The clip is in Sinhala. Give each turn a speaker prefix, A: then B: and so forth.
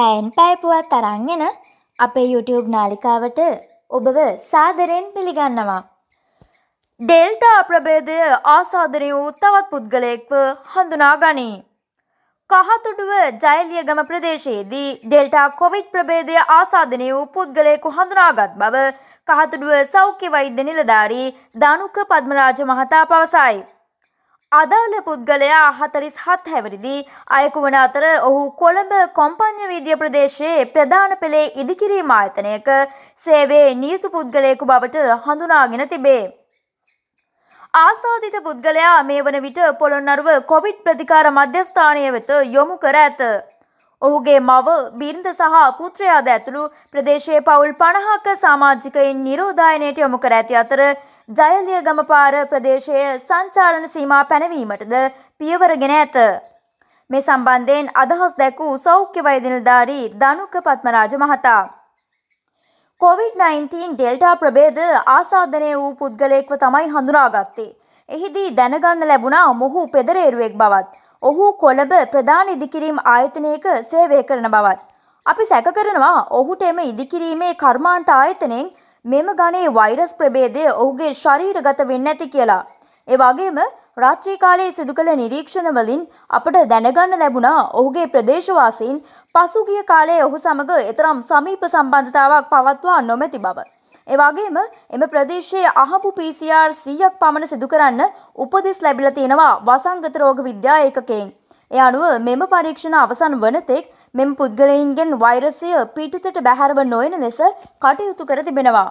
A: පැයෙන් පැයපුවත් තරන්ගෙන අපේ YouTube නාලිකාවට ඔබව සාදරයෙන් පිළිගන්නවා. ඩෙල්ටා ප්‍රභේදය ආසාදරය වූ තවත් පුද්ගලයෙක්ව හඳුනා ගනී. කහතුඩුව ජයලියගම ප්‍රදේශයේදී ඩෙල්ටා කොවිඩ් ප්‍රභේදය ආසාධනය වූ පුද්ගලයෙකු හඳුනාගත් බව කහතුඩුව සෞඛ්‍ය වෛද්‍ය නිලධාරී ධනුක පද්මරාජ මහතා පවසයි. අදාළ පුද්ගලයා හතරිස් හත් හැවරිදි අයකු වන අතර ඔහු කොළඹ කොම්පඤ්ඤවීදිය ප්‍රදේශයේ ප්‍රධාන පෙළේ ඉදිකිරීම ආයතනයක සේවයේ නියුතු පුද්ගලයෙකු බවට හඳුනාගෙන තිබේ. ආසාධිත පුද්ගලයා මේ වන විට පොළොන්නරුව කොවිඩ් ප්‍රතිකාර මධ්‍යස්ථානය වෙත යොමු කර ඇත. ඔහුගේ මව බිරිඳ සහ පුත්‍රයාද ඇතුළු ප්‍රදේශයේ පවුල් පණහාක සාමාජිකයින් නිරෝධායනයට යොමු කර ඇති අතර ජයලිය ගමපාර ප්‍රදේශයේ සංචාරණ සීමා පැනවීමටද පියවරගෙන ඇත. මේ සම්බන්ධයෙන් අදහස් දැක්වූ සෞඛ්‍ය වෛදිනිල්ධාරී ධනුක පත්මරාජ මහතා. COVID-19 ඩෙල්ටා ප්‍රබේද ආසාධනය වූ පුද්ගලයෙක්ව තමයි හඳුනාගත්තේ. එහිදී දැනගන්න ලැබුණා මොහු පෙදරේරුවෙක් බවත්. ඔහු කොළඹ ප්‍රධාන ඉදිකිරීම් ආයතනයක සේවය කරන බවත්. අපි සැක කරනවා ඔහුට එම ඉදිකිරීමේ කර්මාන්ත ආයතනයෙන් මෙම ගණේ වෛරස් ප්‍රබේදය ඔහුගේ ශරීරගත වෙන්න ඇති කියලා. එවාගේම රාත්‍රී කාලයේ සිදු කළ නිරීක්ෂණවලින් අපට දැනගන්න ලැබුණා ඔහුගේ ප්‍රදේශවාසීන් පසුගිය කාලයේ ඔහු සමග එතරම් සමීප සම්බන්ධතාවක් පවත්වා නොමැති බව. එවාගේම එම ප්‍රදේශයේ අහපු PCR සීයක් පමණ සිදු කරන්න උපදෙස් ලැබිල තියෙනවා වසංගත රෝග විද්‍යා ඒකකයෙන්. එය අනුව මෙම පරීක්ෂණ අවසන් වනතෙක් මෙම පුද්ගලයින්ගෙන් වෛරසය පිටතට බැහැරව නොයන ලෙස කටයුතු කර තිබෙනවා.